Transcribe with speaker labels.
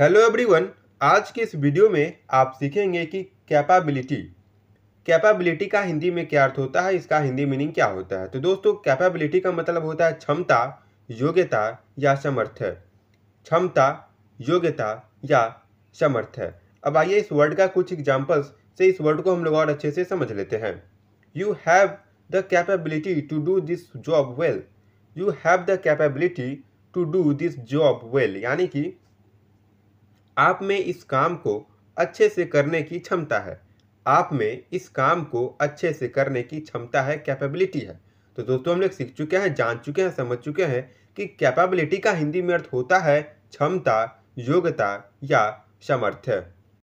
Speaker 1: hello everyone आज के इस वीडियो में आप सीखेंगे कि कैपेबिलिटी कैपेबिलिटी का हिंदी में क्या अर्थ होता है इसका हिंदी मीनिंग क्या होता है तो दोस्तों कैपेबिलिटी का मतलब होता है क्षमता योग्यता या समर्थ क्षमता योग्यता या समर्थ अब आइए इस वर्ड का कुछ एग्जाम्पल्स से इस वर्ड को हम लोग और अच्छे से समझ लेते हैं you have the capability to do this job well you have the capability to do this job well यानी कि आप में इस काम को अच्छे से करने की क्षमता है आप में इस काम को अच्छे से करने की क्षमता है कैपेबिलिटी है तो दोस्तों हम लोग सीख चुके हैं जान चुके हैं समझ चुके हैं कि कैपेबिलिटी का हिंदी में अर्थ होता है क्षमता योग्यता या सामर्थ्य